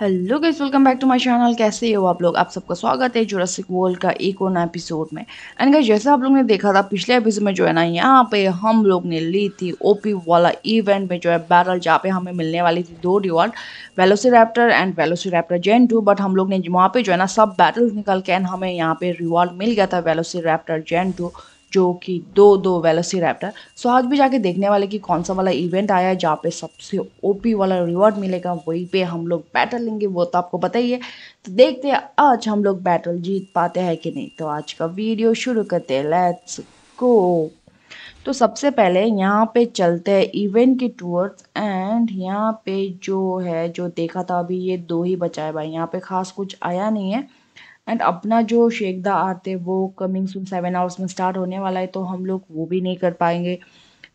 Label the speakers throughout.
Speaker 1: Hello guys welcome back to my channel कैसे हो आप लोग आप सबका स्वागत है जोरासिक वर्ल्ड का एक और नया एपिसोड में एंड गाइस जैसा आप लोग ने देखा था पिछले एपिसोड में जो है ना यहाँ पे हम लोग ने ली थी ओपी वाला इवेंट में जो है बैरल जहाँ पे हमें मिलने वाली थी दो reward velociraptor and velociraptor gen two but हम लोग ने वहाँ पर जो है ना सब बैटल निकल के एंड हमें यहाँ पर रिवॉर्ड मिल गया था वेलोसीरैप्टर जेन टू जो कि दो दो वेलोसी रैप्टर सो आज भी जाके देखने वाले कि कौन सा वाला इवेंट आया है जहाँ पे सबसे ओपी वाला रिवॉर्ड मिलेगा वहीं पे हम लोग बैटल लेंगे वो तो आपको पता ही है तो देखते हैं आज हम लोग बैटल जीत पाते हैं कि नहीं तो आज का वीडियो शुरू करते हैं लेट्स गो तो सबसे पहले यहाँ पे चलते हैं इवेंट की टूर्स एंड यहाँ पे जो है जो देखा था अभी ये दो ही बचा है भाई यहाँ पे खास कुछ आया नहीं है एंड अपना जो शेख द आर्ट है वो कमिंग सुन सेवन आवर्स में स्टार्ट होने वाला है तो हम लोग वो भी नहीं कर पाएंगे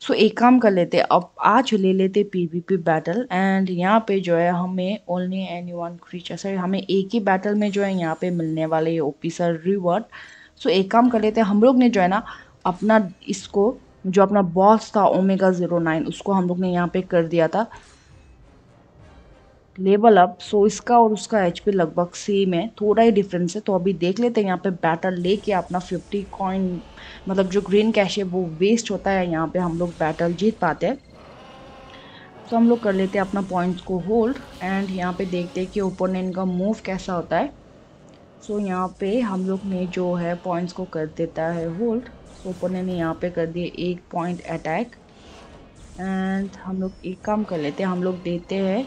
Speaker 1: सो so, एक काम कर लेते अब आज ले लेते पीवीपी बैटल एंड यहाँ पे जो है हमें only any one creature sir हमें एक ही बैटल में जो है यहाँ पे मिलने वाले ये ओपीसर रिवर्ड सो एक काम कर लेते हम लोग ने जो है ना अपना इसको जो अपना बॉस था ओमेगा ज़ीरो नाइन उसको हम लोग ने यहाँ पे कर दिया था लेवल अप सो इसका और उसका एच पी लगभग सेम है थोड़ा ही डिफरेंस है तो अभी देख लेते हैं यहाँ पे ले लेके अपना 50 कॉइन मतलब जो ग्रीन कैश है वो वेस्ट होता है यहाँ पे हम लोग बैटल जीत पाते हैं तो हम लोग कर लेते हैं अपना पॉइंट्स को होल्ड एंड यहाँ पे देखते हैं कि ओपोनेंट का मूव कैसा होता है सो so, यहाँ पे हम लोग ने जो है पॉइंट्स को कर देता है होल्ड सो ओपोनेंट ने यहाँ पे कर दिए एक पॉइंट अटैक एंड हम लोग एक काम कर लेते हैं हम लोग देते हैं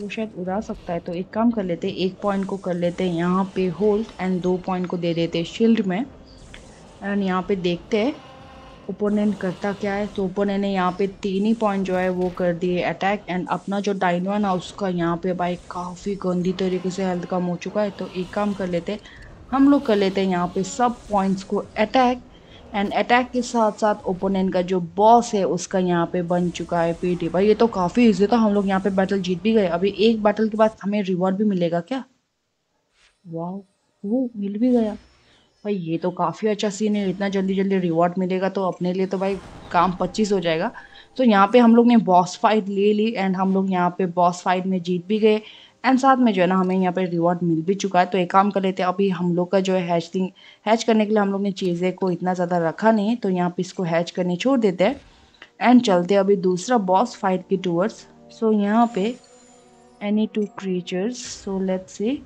Speaker 1: वो शायद उड़ा सकता है तो एक काम कर लेते एक पॉइंट को कर लेते हैं यहाँ पे होल्ड एंड दो पॉइंट को दे देते हैं शील्ड में एंड यहाँ पे देखते हैं ओपोनेंट करता क्या है तो ओपोनेंट ने यहाँ पे तीन ही पॉइंट जो है वो कर दिए अटैक एंड अपना जो डाइनो है ना उसका यहाँ पे भाई काफ़ी गंदी तरीके से हेल्थ कम हो चुका है तो एक काम कर लेते हम लोग कर लेते हैं यहाँ पे सब पॉइंट्स को अटैक एंड अटैक के साथ साथ ओपोनेंट का जो बॉस है उसका यहाँ पे बन चुका है पीटी भाई ये तो काफ़ी इजी था हम लोग यहाँ पे बैटल जीत भी गए अभी एक बैटल के बाद हमें रिवॉर्ड भी मिलेगा क्या वाह वो मिल भी गया भाई ये तो काफ़ी अच्छा सीन है इतना जल्दी जल्दी रिवॉर्ड मिलेगा तो अपने लिए तो भाई काम पच्चीस हो जाएगा तो यहाँ पे हम लोग ने बॉस फाइट ले ली एंड हम लोग यहाँ पे बॉस फाइट में जीत भी गए एंड साथ में जो है ना हमें यहाँ पे रिवॉर्ड मिल भी चुका है तो एक काम कर लेते हैं अभी हम लोग का जो है हैचिंग हैच करने के लिए हम लोग ने चीज़ें को इतना ज़्यादा रखा नहीं तो यहाँ पे इसको हैच करने छोड़ देते हैं एंड चलते अभी दूसरा बॉस फाइट की टूवर्ड्स सो यहाँ पे any two creatures so let's see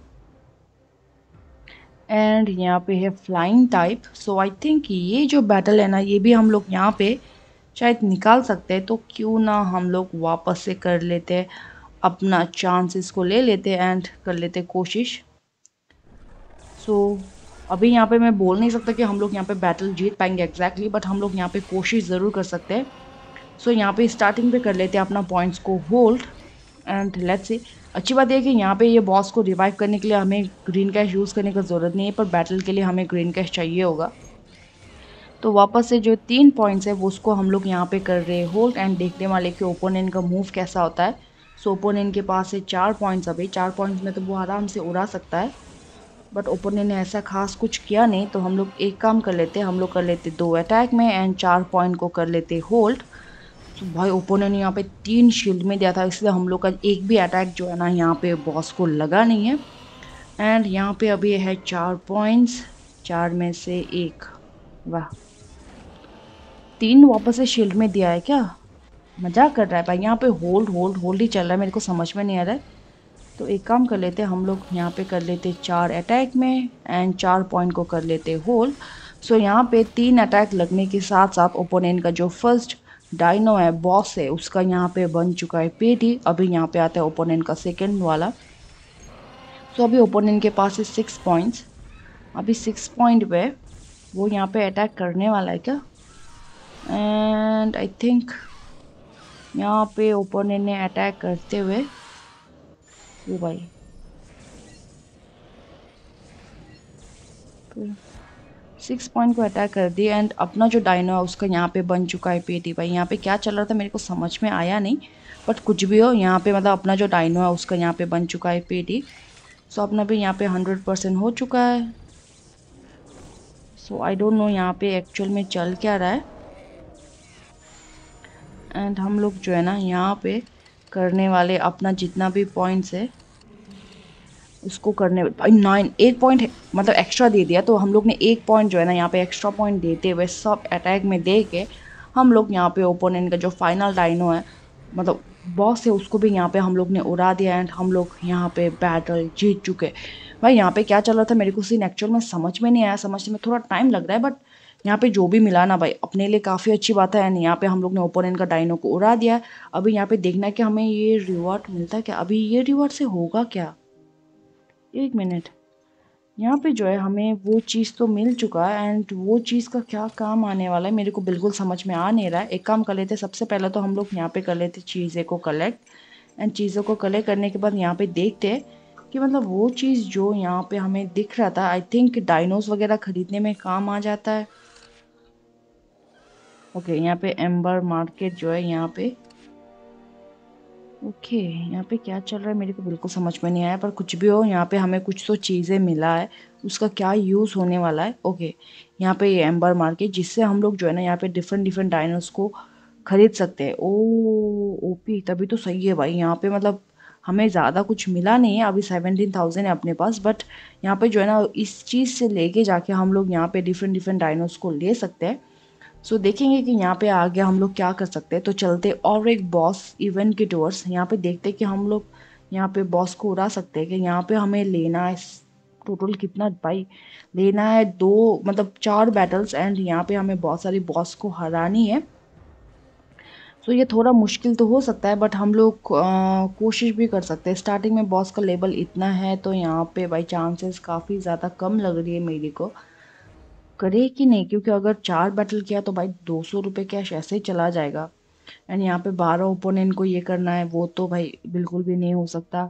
Speaker 1: and यहाँ पे है flying type so I think ये जो बैटल है ना ये भी हम लोग यहाँ पे शायद निकाल सकते हैं तो क्यों ना हम लोग वापस से कर लेते हैं अपना चांस को ले लेते हैं एंड कर लेते कोशिश सो so, अभी यहाँ पे मैं बोल नहीं सकता कि हम लोग यहाँ पे बैटल जीत पाएंगे एग्जैक्टली exactly, बट हम लोग यहाँ पे कोशिश ज़रूर कर सकते हैं सो so, यहाँ पे स्टार्टिंग पे कर लेते हैं अपना पॉइंट्स को होल्ड एंड लेट्स सी अच्छी बात यह कि यहाँ पे ये यह बॉस को रिवाइव करने के लिए हमें ग्रीन कैश यूज़ करने की ज़रूरत नहीं है पर बैटल के लिए हमें ग्रीन कैश चाहिए होगा तो वापस से जो तीन पॉइंट्स है वो उसको हम लोग यहाँ पर कर रहे हैं होल्ड एंड देखने वाले कि ओपोनेंट का मूव कैसा होता है सो ओपोनेंट के पास से चार पॉइंट्स अभी चार पॉइंट्स में तो वो आराम से उड़ा सकता है बट ओपोनेंट ने ऐसा खास कुछ किया नहीं तो हम लोग एक काम कर लेते हम लोग कर लेते दो अटैक में एंड चार पॉइंट को कर लेते होल्ड तो भाई ओपोनेंट ने यहाँ पे तीन शील्ड में दिया था इसलिए हम लोग का एक भी अटैक जो है ना यहाँ पे बॉस को लगा नहीं है एंड यहाँ पे अभी है चार पॉइंट्स चार में से एक वाह तीन वापस से शील्ड में दिया है क्या मजाक कर रहा है भाई यहाँ पे होल्ड होल्ड होल्ड ही चल रहा है मेरे को समझ में नहीं आ रहा है तो एक काम कर लेते हम लोग यहाँ पे कर लेते चार अटैक में एंड चार पॉइंट को कर लेते होल्ड सो यहाँ पे तीन अटैक लगने के साथ साथ ओपोनेंट का जो फर्स्ट डाइनो है बॉस है उसका यहाँ पे बन चुका है पेटी अभी यहाँ पे आता है ओपोनेंट का सेकेंड वाला सो अभी ओपोनेंट के पास है सिक्स पॉइंट्स अभी सिक्स पॉइंट पे वो यहाँ पे अटैक करने वाला है क्या एंड आई थिंक यहाँ पे ओपन ने अटैक करते हुए ओ भाई सिक्स पॉइंट को अटैक कर दिया एंड अपना जो डायनो है उसका यहाँ पे बन चुका है पेटी भाई यहाँ पे क्या चल रहा था मेरे को समझ में आया नहीं बट कुछ भी हो यहाँ पे मतलब अपना जो डायनो है उसका यहाँ पे बन चुका है पेटी सो so, अपना भी यहाँ पे हंड्रेड परसेंट हो चुका है सो आई डोंट नो यहाँ पे एक्चुअल में चल क्या रहा है एंड हम लोग जो है ना यहाँ पे करने वाले अपना जितना भी पॉइंट्स है उसको करने भाई नाइन एक पॉइंट मतलब एक्स्ट्रा दे दिया तो हम लोग ने एक पॉइंट जो है ना यहाँ पे एक्स्ट्रा पॉइंट देते हुए सब अटैक में दे के हम लोग यहाँ पे ओपोनेंट का जो फाइनल डाइनो है मतलब बॉस है उसको भी यहाँ पे हम लोग ने उड़ा दिया एंड हम लोग यहाँ पे बैटल जीत चुके भाई यहाँ पे क्या चल रहा था मेरे को सीन एक्चुअल में समझ में नहीं आया समझने में थोड़ा टाइम लग रहा है बट यहाँ पे जो भी मिला ना भाई अपने लिए काफ़ी अच्छी बात है एंड यहाँ पे हम लोग ने ओपोनेंट का डाइनो को उड़ा दिया है अभी यहाँ पे देखना है कि हमें ये रिवॉर्ड मिलता है क्या अभी ये रिवॉर्ड से होगा क्या एक मिनट यहाँ पे जो है हमें वो चीज़ तो मिल चुका है एंड वो चीज़ का क्या काम आने वाला है मेरे को बिल्कुल समझ में आ नहीं रहा है एक काम कर लेते सबसे पहले तो हम लोग यहाँ पे कर लेते चीज़ें को कलेक्ट एंड चीज़ों को कलेक्ट करने के बाद यहाँ पे देखते कि मतलब वो चीज़ जो यहाँ पे हमें दिख रहा था आई थिंक डाइनोज वगैरह ख़रीदने में काम आ जाता है ओके यहाँ पे एम्बर मार्केट जो है यहाँ पे ओके यहाँ पे क्या चल रहा है मेरे को बिल्कुल समझ में नहीं आया पर कुछ भी हो यहाँ पे हमें कुछ तो चीज़ें मिला है उसका क्या यूज़ होने वाला है ओके यहाँ पे ये एम्बर मार्केट जिससे हम लोग जो है ना यहाँ पे डिफरेंट डिफरेंट डाइनर्स को खरीद सकते हैं ओ oh, ओपी तभी तो सही है भाई यहाँ पे मतलब हमें ज़्यादा कुछ मिला नहीं है अभी सेवनटीन थाउजेंड है अपने पास बट यहाँ पे जो है ना इस चीज़ से लेके जाके हम लोग यहाँ पे डिफरेंट डिफरेंट डाइनोस को ले सकते हैं सो so, देखेंगे कि यहाँ पे आ गया हम लोग क्या कर सकते हैं तो चलते और एक बॉस इवेंट की टूअर्स यहाँ पे देखते कि हम लोग यहाँ पे बॉस को उड़ा सकते हैं कि यहाँ पे हमें लेना है टोटल कितना भाई लेना है दो मतलब चार बैटल्स एंड यहाँ पे हमें बहुत सारी बॉस को हरानी है सो so, ये थोड़ा मुश्किल तो हो सकता है बट हम लोग कोशिश भी कर सकते हैं स्टार्टिंग में बॉस का लेवल इतना है तो यहाँ पे बाई चांसेस काफ़ी ज़्यादा कम लग रही है मेरे को करे कि नहीं क्योंकि अगर चार बैटल किया तो भाई दो सौ रुपये कैश ऐसे ही चला जाएगा एंड यहाँ पे बारह ओपोनेंट को ये करना है वो तो भाई बिल्कुल भी नहीं हो सकता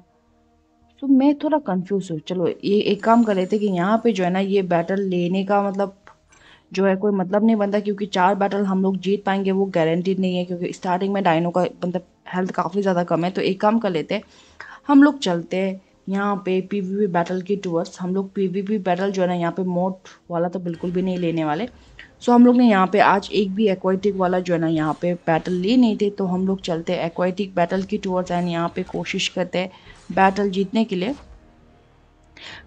Speaker 1: तो मैं थोड़ा कंफ्यूज हूँ चलो ये एक काम कर लेते कि यहाँ पे जो है ना ये बैटल लेने का मतलब जो है कोई मतलब नहीं बनता क्योंकि चार बैटल हम लोग जीत पाएंगे वो गारंटीड नहीं है क्योंकि स्टार्टिंग में डाइनो का मतलब हेल्थ काफ़ी ज़्यादा कम है तो एक काम कर लेते हैं हम लोग चलते हैं यहाँ पे पीवीपी बैटल के टूअर्स हम लोग पीवीपी बैटल जो है ना यहाँ पे मोट वाला तो बिल्कुल भी नहीं लेने वाले सो हम लोग ने यहाँ पे आज एक भी एक्वाटिक वाला जो है ना यहाँ पे बैटल ले नहीं थे तो हम लोग चलते हैं एक्वाटिक बैटल की टूअर्स एंड यहाँ पे कोशिश करते हैं बैटल जीतने के लिए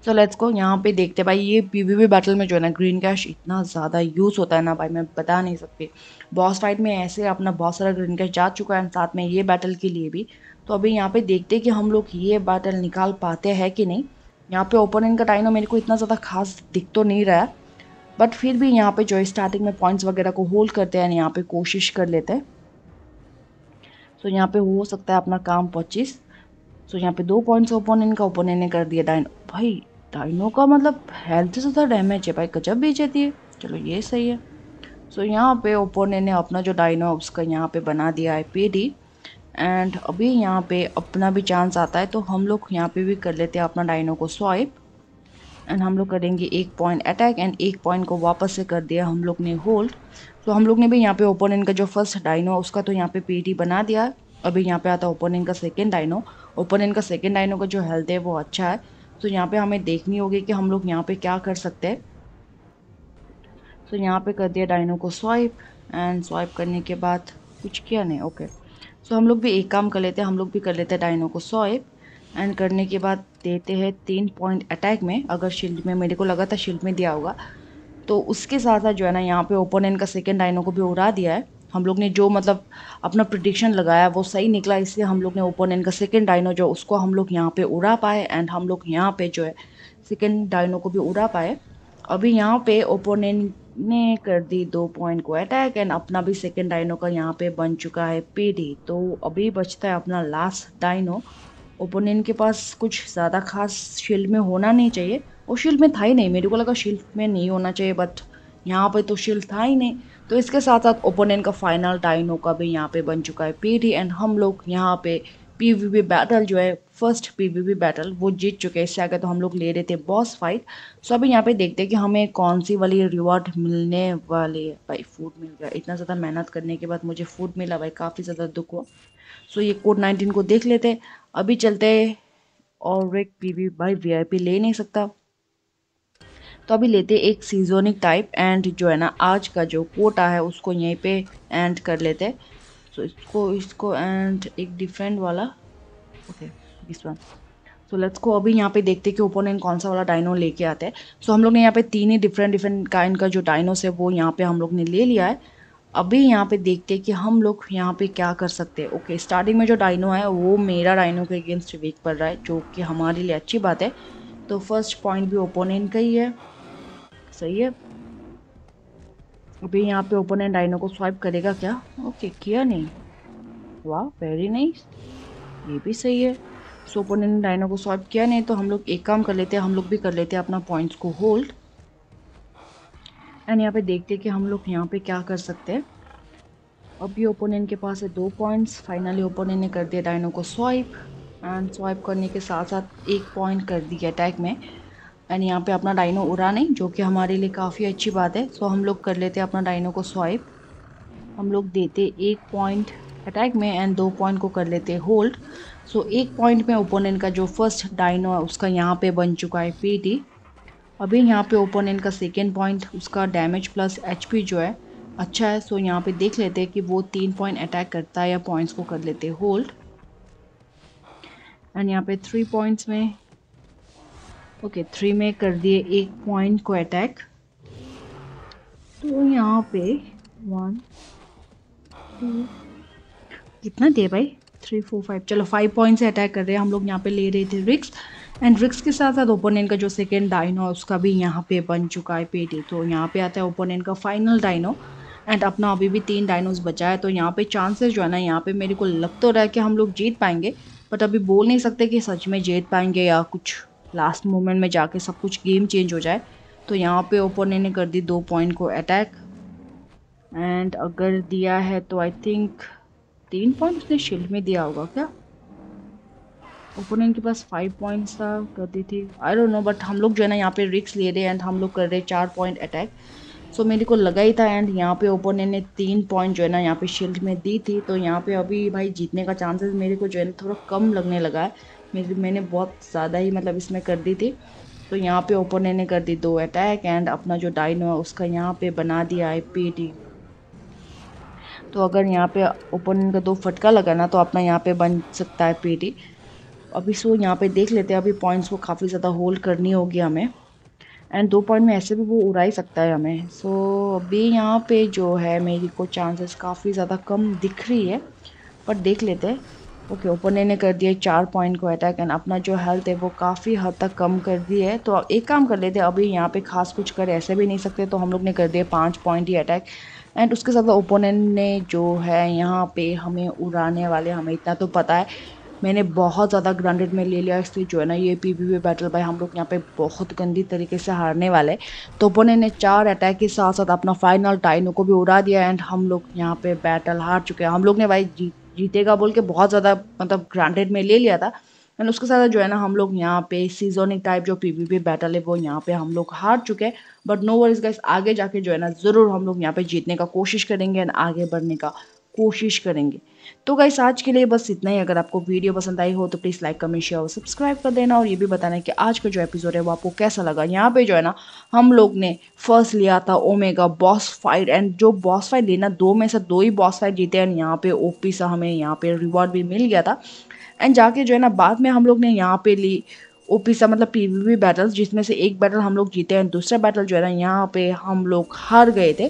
Speaker 1: सो लेट्स को यहाँ पे देखते भाई ये पीवीपी बैटल में जो है ना ग्रीन कैश इतना ज़्यादा यूज़ होता है ना भाई मैं बता नहीं सकती बॉस फाइट में ऐसे अपना बहुत सारा ग्रीन कैश जा चुका है साथ में ये बैटल के लिए भी तो अभी यहाँ पे देखते हैं कि हम लोग ये बैटल निकाल पाते हैं कि नहीं यहाँ पे ओपोनेंट का टाइनो मेरे को इतना ज़्यादा खास दिख तो नहीं रहा है बट फिर भी यहाँ पे जो है स्टार्टिंग में पॉइंट्स वगैरह को होल्ड करते हैं यहाँ पे कोशिश कर लेते हैं सो यहाँ पे हो सकता है अपना काम पच्चीस सो यहाँ पे दो पॉइंट्स ओपोनेंट का ओपोनेंट ने कर दिया डाइनो भाई डाइनो का मतलब हेल्थ से डैमेज है भाई कचब भी जाती है चलो ये सही है सो यहाँ पे ओपोनेंट ने अपना जो डाइनो उसका यहाँ पे बना दिया है डी एंड अभी यहाँ पे अपना भी चांस आता है तो हम लोग यहाँ पे भी कर लेते हैं अपना डाइनो को स्वाइप एंड हम लोग करेंगे एक पॉइंट अटैक एंड एक पॉइंट को वापस से कर दिया हम लोग ने होल्ड तो हम लोग ने भी यहाँ पे ओपोनेंट का जो फर्स्ट डाइनो उसका तो यहाँ पे पीटी बना दिया अभी यहाँ पे आता है ओपोनेंट का सेकेंड डाइनो ओपोनेंट का सेकेंड डाइनो का जो हेल्थ है वो अच्छा है तो यहाँ पर हमें देखनी होगी कि हम लोग यहाँ पर क्या कर सकते हैं तो यहाँ पर कर दिया डाइनो को स्वाइप एंड स्वाइप करने के बाद कुछ किया नहीं ओके okay. सो तो हम लोग भी एक काम कर लेते हैं हम लोग भी कर लेते हैं डाइनो को स्वाइप एंड करने के बाद देते हैं तीन पॉइंट अटैक में अगर शील्ड में मेरे को लगा था शील्ड में दिया होगा तो उसके साथ साथ जो है ना यहाँ पे ओपोनेंट का सेकेंड डाइनो को भी उड़ा दिया है हम लोग ने जो मतलब अपना प्रिडिक्शन लगाया वो सही निकला इसलिए हम लोग ने ओपोनेंट का सेकेंड डाइनो जो उसको हम लोग यहाँ पे उड़ा पाए एंड हम लोग यहाँ पे जो है सेकेंड डाइनो को भी उड़ा पाए अभी यहाँ पे ओपोनेंट ने कर दी दो पॉइंट को अटैक एंड अपना भी सेकेंड डाइनो का यहाँ पे बन चुका है पीडी तो अभी बचता है अपना लास्ट डाइनो ओपोनेंट के पास कुछ ज़्यादा खास शील्ड में होना नहीं चाहिए वो शील्ड में था ही नहीं मेरे को लगा शील्ड में नहीं होना चाहिए बट यहाँ पे तो शील्ड था ही नहीं तो इसके साथ साथ ओपोनेंट का फाइनल डाइनो का भी यहाँ पे बन चुका है पेडी एंड हम लोग यहाँ पे पीवीबी बैटल जो है फर्स्ट पीवीबी बैटल वो जीत चुके हैं इससे आगे तो हम लोग ले रहे थे बॉस फाइट सो अभी यहाँ पे देखते हैं कि हमें कौन सी वाली रिवॉर्ड मिलने वाली है भाई फूड मिल गया इतना ज़्यादा मेहनत करने के बाद मुझे फूड मिला भाई काफ़ी ज़्यादा दुख हुआ सो ये कोड नाइनटीन को देख लेते अभी चलते और एक पी भाई वी ले नहीं सकता तो अभी लेते एक सीजोनिक टाइप एंड जो है ना आज का जो कोटा है उसको यहीं पे एंड कर लेते हैं सो so, इसको इसको एंड एक डिफरेंट वाला okay this one so let's को अभी यहाँ पे देखते हैं कि ओपोनेंट कौन सा वाला डायनो लेके आते हैं सो so, हम लोग ने यहाँ पे तीन ही डिफरेंट डिफरेंट काइंड का जो डायनोस है वो यहाँ पे हम लोग ने ले लिया है अभी यहाँ पे देखते हैं कि हम लोग यहाँ पे क्या कर सकते हैं ओके स्टार्टिंग में जो डाइनो है वो मेरा डायनो के अगेंस्ट वीक पड़ रहा है जो कि हमारे लिए अच्छी बात है तो फर्स्ट पॉइंट भी ओपोनेंट का ही है सही है अभी यहाँ पे ओपन एंड डाइनो को स्वाइप करेगा क्या ओके किया नहीं वाह वेरी नाइस ये भी सही है सो ओपन एंड डाइनो को स्वाइप किया नहीं तो हम लोग एक काम कर लेते हैं हम लोग भी कर लेते हैं अपना पॉइंट्स को होल्ड एंड यहाँ पे देखते हैं कि हम लोग यहाँ पे क्या कर सकते हैं अभी ये ओपोनेंट के पास है दो पॉइंट्स फाइनली ओपोनेंट ने कर दिया डाइनो को स्वाइप एंड स्वाइप करने के साथ साथ एक पॉइंट कर दिया अटैक में एंड यहाँ पे अपना डाइनो उड़ा नहीं जो कि हमारे लिए काफ़ी अच्छी बात है सो हम लोग कर लेते हैं अपना डाइनो को स्वाइप हम लोग देते एक पॉइंट अटैक में एंड दो पॉइंट को कर लेते होल्ड सो एक पॉइंट में ओपोनेंट का जो फर्स्ट डाइनो है उसका यहाँ पे बन चुका है टी अभी यहाँ पे ओपोनेंट का सेकेंड पॉइंट उसका डैमेज प्लस एचपी जो है अच्छा है सो यहाँ पे देख लेते हैं कि वो तीन पॉइंट अटैक करता है या पॉइंट्स को कर लेते होल्ड एंड यहाँ पे थ्री पॉइंट्स में ओके थ्री में कर दिए एक पॉइंट को अटैक तो यहाँ पे वन टू कितना दे भाई थ्री फोर फाइव चलो फाइव पॉइंट से अटैक कर रहे हैं हम लोग यहाँ पे ले रहे थे रिक्स एंड रिक्स के साथ साथ ओपोनेंट का जो सेकेंड डाइनो उसका भी यहाँ पे बन चुका है पेटी तो यहाँ पे आता है ओपोनेंट का फाइनल डाइनो एंड अपना अभी भी तीन डाइनोज बचा है तो यहाँ पे चांसेस जो है ना यहाँ पे मेरे को लग तो रहा है कि हम लोग जीत पाएंगे बट अभी बोल नहीं सकते कि सच में जीत पाएंगे या कुछ लास्ट मोमेंट में जाके सब कुछ गेम चेंज हो जाए तो यहाँ पे ओपोनेंट ने कर दी दो पॉइंट को अटैक एंड अगर दिया है तो आई थिंक तीन पॉइंट उसने शील्ड में दिया होगा क्या ओपोनेंट के पास फाइव पॉइंट्स था कर दी थी आई डोंट नो बट हम लोग जो है ना यहाँ पे रिक्स ले रहे हैं एंड हम लोग कर रहे चार पॉइंट अटैक सो मेरे को लगा ही था एंड यहाँ पे ओपोनेंट ने तीन पॉइंट जो है ना यहाँ पे शील्ड में दी थी तो यहाँ पे अभी भाई जीतने का चांसेस मेरे को जो है ना थोड़ा कम लगने लगा है मेरी मैंने बहुत ज़्यादा ही मतलब इसमें कर दी थी तो यहाँ पे ओपोनेंट ने कर दी दो अटैक एंड अपना जो डाइनो है उसका यहाँ पे बना दिया है पीटी तो अगर यहाँ पे ओपोनेंट का दो फटका लगा ना तो अपना यहाँ पे बन सकता है पीटी अभी सो यहाँ पे देख लेते हैं अभी पॉइंट्स को काफ़ी ज़्यादा होल्ड करनी होगी हमें एंड दो पॉइंट में ऐसे भी वो उड़ा ही सकता है हमें सो so, अभी यहाँ पे जो है मेरी को चांसेस काफ़ी ज़्यादा कम दिख रही है पर देख लेते हैं ओके ओपोने ने कर दिया चार पॉइंट को अटैक एंड अपना जो हेल्थ है वो काफ़ी हद तक कम कर दी है तो एक काम कर लेते अभी यहाँ पे खास कुछ कर ऐसे भी नहीं सकते तो हम लोग ने कर दिया पाँच पॉइंट ही अटैक एंड उसके साथ ओपोनेंट ने जो है यहाँ पे हमें उड़ाने वाले हमें इतना तो पता है मैंने बहुत ज़्यादा ग्रांडेड में ले लिया इसलिए जो है ना ये पी वी बैटल भाई हम लोग यहाँ पे बहुत गंदी तरीके से हारने वाले तो ओपोनेंट ने चार अटैक के साथ साथ अपना फाइनल टाइनो को भी उड़ा दिया एंड हम लोग यहाँ पे बैटल हार चुके हैं हम लोग ने भाई जीत जीतेगा बोल के बहुत ज़्यादा मतलब ग्रांटेड में ले लिया था एंड उसके साथ जो है ना हम लोग यहाँ पे सीजोनिक टाइप जो पी वी पी बैटल है वो यहाँ पे हम लोग हार चुके हैं बट नो वरीज गाइस आगे जाके जो है ना ज़रूर हम लोग यहाँ पे जीतने का कोशिश करेंगे एंड आगे बढ़ने का कोशिश करेंगे तो गाइस आज के लिए बस इतना ही अगर आपको वीडियो पसंद आई हो तो प्लीज़ लाइक कमेंट शेयर और सब्सक्राइब कर देना और ये भी बताना कि आज का जो एपिसोड है वो आपको कैसा लगा यहाँ पे जो है ना हम लोग ने फर्स्ट लिया था ओमेगा बॉस फाइट एंड जो बॉस फाइट लेना दो में से दो ही बॉस फाइट जीते एंड यहाँ ओ पी सा हमें यहाँ पर रिवॉर्ड भी मिल गया था एंड जाके जो है ना बाद में हम लोग ने यहाँ पर ली ओ सा मतलब पी बैटल्स जिसमें से एक बैटल हम लोग जीते हैं दूसरा बैटल जो है ना यहाँ पर हम लोग हार गए थे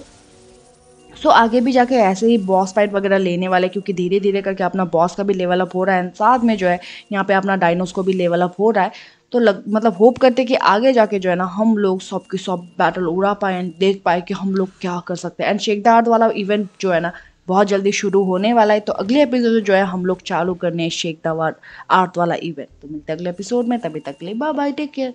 Speaker 1: सो आगे भी जाके ऐसे ही बॉस फाइट वगैरह लेने वाले क्योंकि धीरे धीरे करके अपना बॉस का भी लेवल अप हो रहा है साथ में जो है यहाँ पे अपना डायनोस को भी लेवल अप हो रहा है तो लग मतलब होप करते कि आगे जाके जो है ना हम लोग सब की सब बैटल उड़ा पाए एंड देख पाए कि हम लोग क्या कर सकते हैं एंड शेख द वाला इवेंट जो है ना बहुत जल्दी शुरू होने वाला है तो अगले एपिसोड जो है हम लोग चालू करने हैं शेख द आर्ट वाला इवेंट तो मिलते अगले एपिसोड में तभी तक ले बाय बाय टेक केयर